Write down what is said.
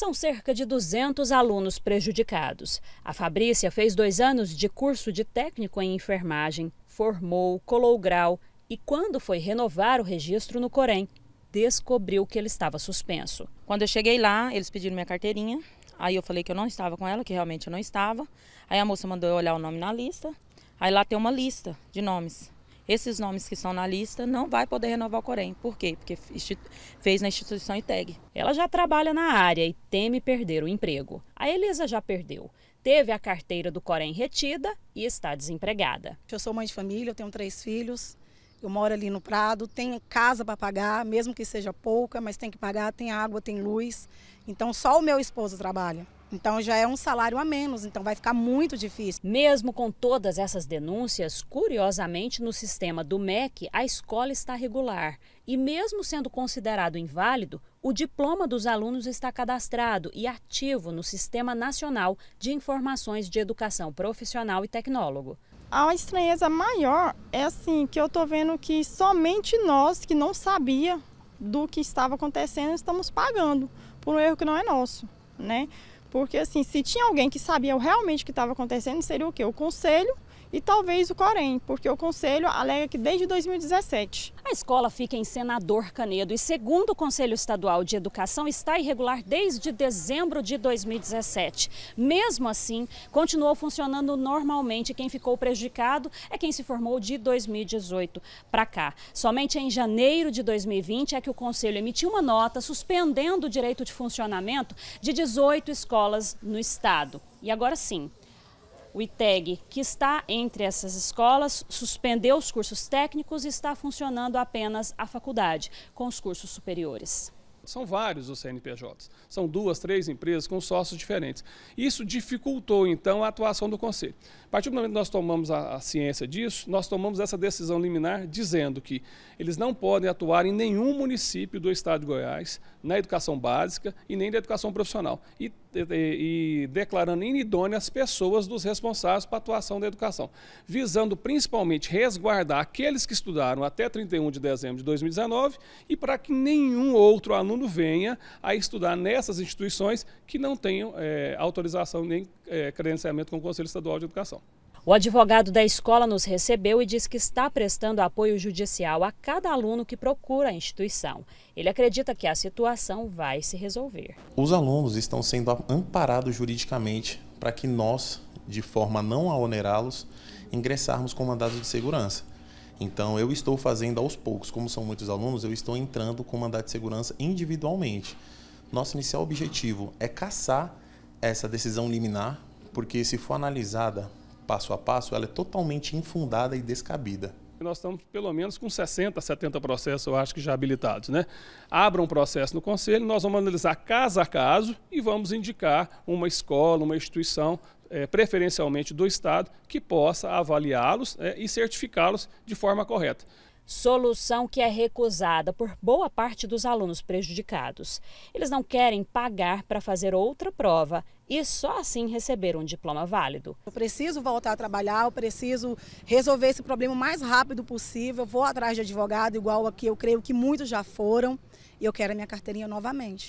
São cerca de 200 alunos prejudicados. A Fabrícia fez dois anos de curso de técnico em enfermagem, formou, colou grau e, quando foi renovar o registro no Corém, descobriu que ele estava suspenso. Quando eu cheguei lá, eles pediram minha carteirinha. Aí eu falei que eu não estava com ela, que realmente eu não estava. Aí a moça mandou eu olhar o nome na lista. Aí lá tem uma lista de nomes esses nomes que estão na lista não vai poder renovar o Corém. Por quê? Porque fez na instituição ITEG. Ela já trabalha na área e teme perder o emprego. A Elisa já perdeu. Teve a carteira do Corém retida e está desempregada. Eu sou mãe de família, eu tenho três filhos, eu moro ali no Prado, tenho casa para pagar, mesmo que seja pouca, mas tem que pagar, tem água, tem luz. Então só o meu esposo trabalha. Então já é um salário a menos, então vai ficar muito difícil. Mesmo com todas essas denúncias, curiosamente no sistema do MEC, a escola está regular. E mesmo sendo considerado inválido, o diploma dos alunos está cadastrado e ativo no Sistema Nacional de Informações de Educação Profissional e Tecnólogo. A estranheza maior é assim que eu estou vendo que somente nós que não sabia do que estava acontecendo estamos pagando por um erro que não é nosso, né? Porque assim, se tinha alguém que sabia realmente o que estava acontecendo, seria o quê? O conselho e talvez o Corém, porque o Conselho alega que desde 2017. A escola fica em Senador Canedo e, segundo o Conselho Estadual de Educação, está irregular desde dezembro de 2017. Mesmo assim, continuou funcionando normalmente. Quem ficou prejudicado é quem se formou de 2018 para cá. Somente em janeiro de 2020 é que o Conselho emitiu uma nota suspendendo o direito de funcionamento de 18 escolas no estado. E agora sim, o ITEG, que está entre essas escolas, suspendeu os cursos técnicos e está funcionando apenas a faculdade, com os cursos superiores. São vários os CNPJs. São duas, três empresas com sócios diferentes. Isso dificultou, então, a atuação do Conselho. A partir do momento que nós tomamos a, a ciência disso, nós tomamos essa decisão liminar dizendo que eles não podem atuar em nenhum município do estado de Goiás na educação básica e nem na educação profissional. E, e, e declarando inidôneas pessoas dos responsáveis para a atuação da educação, visando principalmente resguardar aqueles que estudaram até 31 de dezembro de 2019 e para que nenhum outro aluno venha a estudar nessas instituições que não tenham é, autorização nem é, credenciamento com o Conselho Estadual de Educação. O advogado da escola nos recebeu e diz que está prestando apoio judicial a cada aluno que procura a instituição. Ele acredita que a situação vai se resolver. Os alunos estão sendo amparados juridicamente para que nós, de forma não a onerá-los, ingressarmos com mandados de segurança. Então, eu estou fazendo aos poucos, como são muitos alunos, eu estou entrando com mandato de segurança individualmente. Nosso inicial objetivo é caçar essa decisão liminar, porque se for analisada passo a passo, ela é totalmente infundada e descabida nós estamos pelo menos com 60, 70 processos, eu acho que já habilitados, né? Abra um processo no conselho, nós vamos analisar caso a caso e vamos indicar uma escola, uma instituição é, preferencialmente do Estado, que possa avaliá-los é, e certificá-los de forma correta. Solução que é recusada por boa parte dos alunos prejudicados. Eles não querem pagar para fazer outra prova e só assim receber um diploma válido. Eu preciso voltar a trabalhar, eu preciso resolver esse problema o mais rápido possível. Eu vou atrás de advogado, igual aqui eu creio que muitos já foram, e eu quero a minha carteirinha novamente.